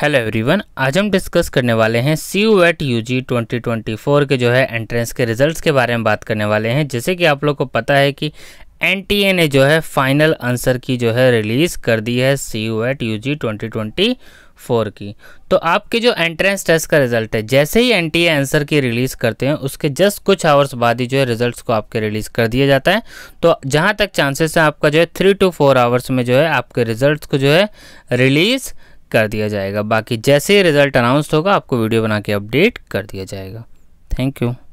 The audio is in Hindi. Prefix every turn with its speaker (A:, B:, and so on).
A: हेलो एवरीवन आज हम डिस्कस करने वाले हैं C U ET U G twenty twenty four के जो है एंट्रेंस के रिजल्ट्स के बारे में बात करने वाले हैं जैसे कि आप लोग को पता है कि एन टी ए ने जो है फाइनल आंसर की जो है रिलीज़ कर दी है C U ET U G twenty twenty four की तो आपके जो एंट्रेंस टेस्ट का रिजल्ट है जैसे ही N T answer key release करते हैं उसके जस्ट कुछ आवर्स बाद ही जो है रिजल्ट्स को आपके रिलीज़ कर दिया जाता है तो जहाँ तक चांसेस है आपका जो है थ्री टू फोर आवर्स में जो है आपके रिजल्ट को जो है रिलीज़ कर दिया जाएगा बाकी जैसे ही रिजल्ट अनाउंस होगा आपको वीडियो बना के अपडेट कर दिया जाएगा
B: थैंक यू